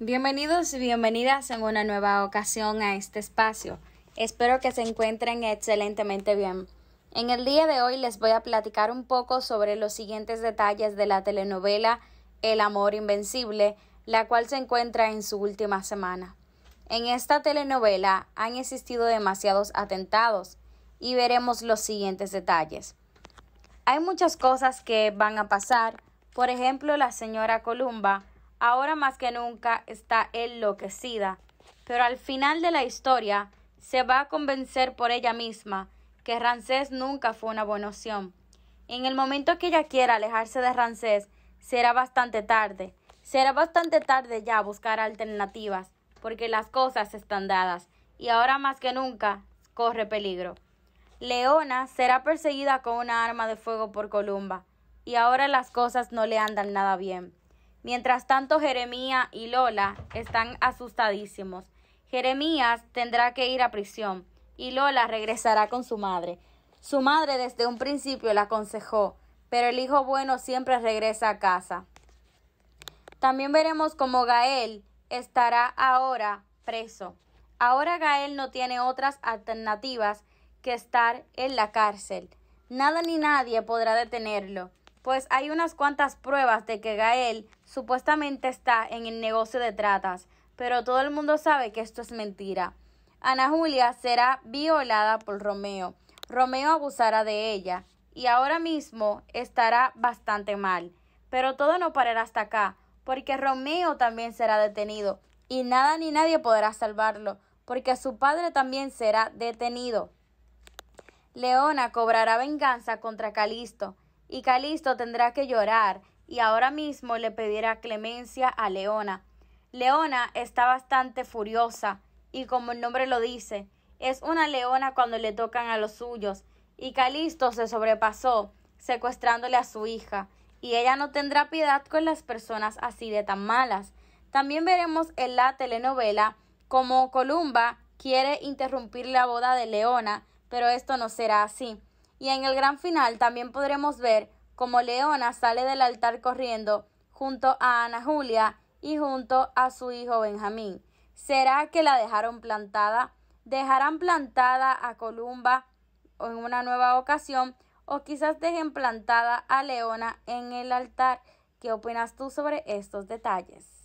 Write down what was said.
Bienvenidos y bienvenidas en una nueva ocasión a este espacio. Espero que se encuentren excelentemente bien. En el día de hoy les voy a platicar un poco sobre los siguientes detalles de la telenovela El Amor Invencible, la cual se encuentra en su última semana. En esta telenovela han existido demasiados atentados y veremos los siguientes detalles. Hay muchas cosas que van a pasar, por ejemplo, la señora Columba, ahora más que nunca está enloquecida, pero al final de la historia se va a convencer por ella misma que Rancés nunca fue una buena opción. En el momento que ella quiera alejarse de Rancés, será bastante tarde. Será bastante tarde ya buscar alternativas, porque las cosas están dadas y ahora más que nunca corre peligro. Leona será perseguida con una arma de fuego por Columba y ahora las cosas no le andan nada bien. Mientras tanto, Jeremías y Lola están asustadísimos. Jeremías tendrá que ir a prisión y Lola regresará con su madre. Su madre desde un principio la aconsejó, pero el hijo bueno siempre regresa a casa. También veremos cómo Gael estará ahora preso. Ahora Gael no tiene otras alternativas que estar en la cárcel. Nada ni nadie podrá detenerlo pues hay unas cuantas pruebas de que Gael supuestamente está en el negocio de tratas, pero todo el mundo sabe que esto es mentira. Ana Julia será violada por Romeo. Romeo abusará de ella y ahora mismo estará bastante mal. Pero todo no parará hasta acá, porque Romeo también será detenido y nada ni nadie podrá salvarlo, porque su padre también será detenido. Leona cobrará venganza contra Calisto y Calisto tendrá que llorar, y ahora mismo le pedirá clemencia a Leona. Leona está bastante furiosa, y como el nombre lo dice, es una leona cuando le tocan a los suyos, y Calisto se sobrepasó, secuestrándole a su hija, y ella no tendrá piedad con las personas así de tan malas. También veremos en la telenovela como Columba quiere interrumpir la boda de Leona, pero esto no será así. Y en el gran final también podremos ver cómo Leona sale del altar corriendo junto a Ana Julia y junto a su hijo Benjamín. ¿Será que la dejaron plantada? ¿Dejarán plantada a Columba en una nueva ocasión? ¿O quizás dejen plantada a Leona en el altar? ¿Qué opinas tú sobre estos detalles?